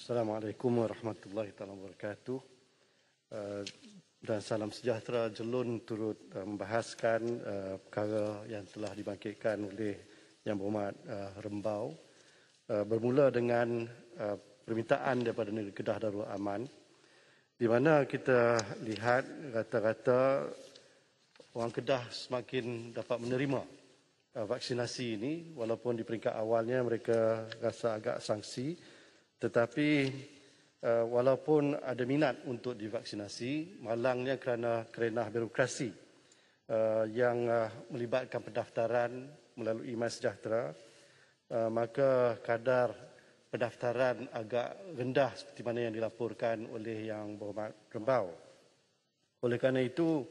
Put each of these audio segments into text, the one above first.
Assalamualaikum warahmatullahi taala wabarakatuh. Eh, dan salam sejahtera Jelun turut eh, membahaskan eh, perkara yang telah dibangkitkan oleh Yang Berhormat Rembau. Bermula dengan permintaan daripada Negeri Kedah Darul Aman di mana kita lihat rata-rata orang Kedah semakin dapat menerima vaksinasi ini walaupun di peringkat awalnya mereka rasa agak sanksi tetapi eh, walaupun ada minat untuk divaksinasi, malangnya kerana kerenah birokrasi eh, yang eh, melibatkan pendaftaran melalui MySejahtera, uh, maka kadar pendaftaran agak rendah seperti mana yang dilaporkan oleh yang berhormat Rembau. Oleh kerana itu,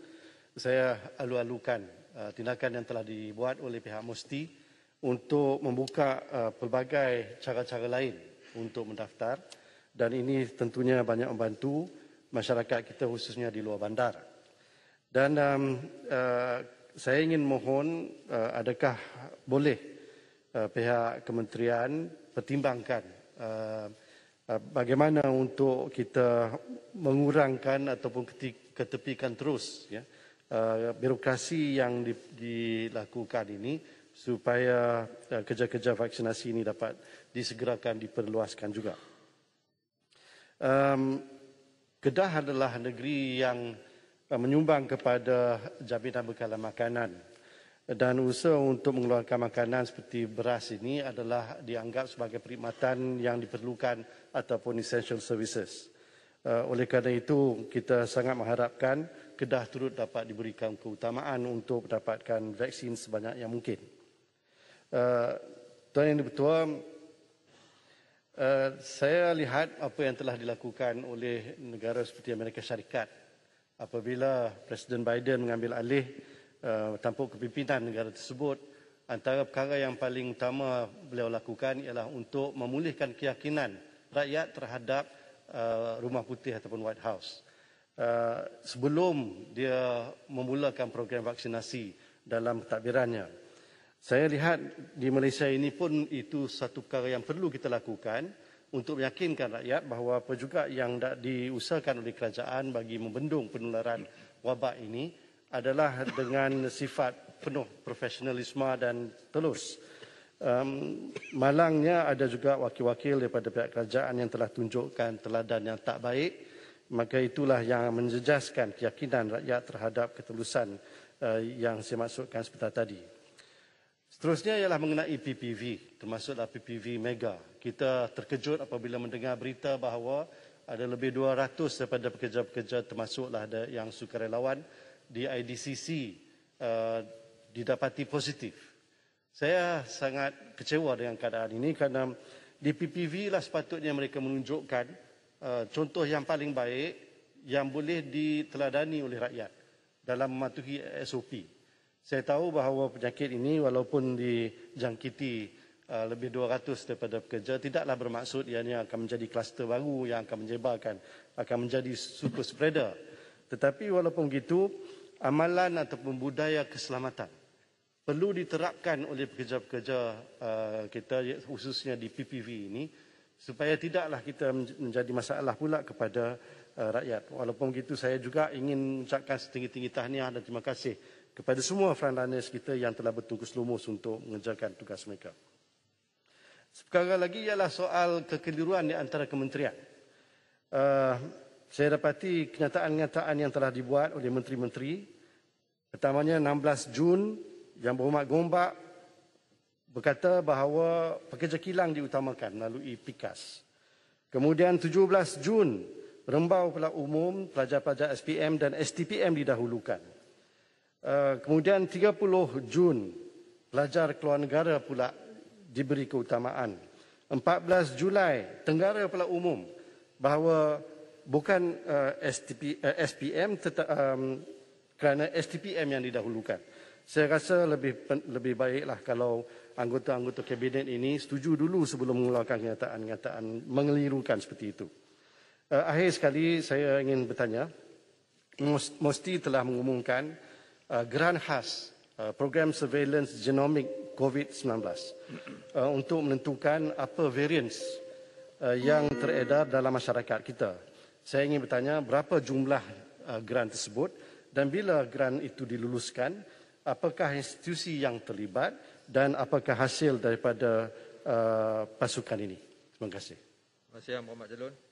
saya alu-alukan tindakan yang telah dibuat oleh pihak Musti untuk membuka uh, pelbagai cara-cara lain untuk mendaftar dan ini tentunya banyak membantu masyarakat kita khususnya di luar bandar. Dan um, uh, saya ingin mohon uh, adakah boleh uh, pihak kementerian pertimbangkan uh, uh, bagaimana untuk kita mengurangkan ataupun ketepikan terus ya, uh, birokrasi yang di, dilakukan ini supaya eh, kerja-kerja vaksinasi ini dapat disegerakan diperluaskan juga. Um, Kedah adalah negeri yang eh, menyumbang kepada jabatan bekalan makanan dan usaha untuk mengeluarkan makanan seperti beras ini adalah dianggap sebagai perkhidmatan yang diperlukan ataupun essential services. Eh, oleh kerana itu, kita sangat mengharapkan Kedah turut dapat diberikan keutamaan untuk mendapatkan vaksin sebanyak yang mungkin. Tuan Yang Dipertua, eh, saya lihat apa yang telah dilakukan oleh negara seperti Amerika Syarikat apabila Presiden Biden mengambil alih eh, tampuk kepimpinan negara tersebut. Antara perkara yang paling utama beliau lakukan ialah untuk memulihkan keyakinan rakyat terhadap uh, Rumah Putih ataupun White House. Uh, sebelum dia memulakan program vaksinasi dalam takbirannya. Saya lihat di Malaysia ini pun itu satu perkara yang perlu kita lakukan untuk meyakinkan rakyat bahawa apa juga yang tak diusahakan oleh kerajaan bagi membendung penularan wabak ini adalah dengan sifat penuh profesionalisme dan telus. Um, malangnya ada juga wakil-wakil daripada pihak kerajaan yang telah tunjukkan teladan yang tak baik maka itulah yang menjejaskan keyakinan rakyat terhadap ketulusan uh, yang saya maksudkan sebentar tadi. Seterusnya ialah mengenai PPV, termasuklah PPV Mega. Kita terkejut apabila mendengar berita bahawa ada lebih 200 daripada pekerja-pekerja termasuklah ada yang sukarelawan di IDCC uh, didapati positif. Saya sangat kecewa dengan keadaan ini kerana di PPV lah sepatutnya mereka menunjukkan uh, contoh yang paling baik yang boleh diteladani oleh rakyat dalam mematuhi SOP saya tahu bahawa penyakit ini walaupun dijangkiti uh, lebih 200 daripada pekerja tidaklah bermaksud ia akan menjadi kluster baru yang akan menjebarkan akan menjadi super spreader tetapi walaupun begitu amalan ataupun budaya keselamatan perlu diterapkan oleh pekerja-pekerja uh, kita khususnya di PPV ini supaya tidaklah kita menjadi masalah pula kepada uh, rakyat walaupun begitu saya juga ingin ucapkan setinggi-tinggi tahniah dan terima kasih kepada semua frontliners kita yang telah bertungkus lumus untuk mengerjakan tugas mereka. Sekarang lagi ialah soal kekeliruan di antara kementerian. Uh, saya dapati kenyataan-kenyataan yang telah dibuat oleh menteri-menteri. Pertamanya 16 Jun yang berhormat Gombak berkata bahawa pekerja kilang diutamakan melalui PIKAS. Kemudian 17 Jun, rembau pula umum, pelajar-pelajar SPM dan STPM didahulukan. Eh, kemudian 30 Jun pelajar keluar negara pula diberi keutamaan. 14 Julai tenggara pula umum bahawa bukan eh, STP, eh, SPM kerana STPM yang didahulukan. Saya rasa lebih lebih baiklah kalau anggota-anggota kabinet ini setuju dulu sebelum mengeluarkan kenyataan-kenyataan mengelirukan seperti itu. akhir sekali saya ingin bertanya Mosti telah mengumumkan Uh, geran khas uh, program surveillance genomic COVID-19 uh, untuk menentukan apa variance yang teredar dalam masyarakat kita. Saya ingin bertanya berapa jumlah geran tersebut dan bila geran itu diluluskan, apakah institusi yang terlibat dan apakah hasil daripada pasukan ini? Terima kasih. Terima kasih, Muhammad Jalun.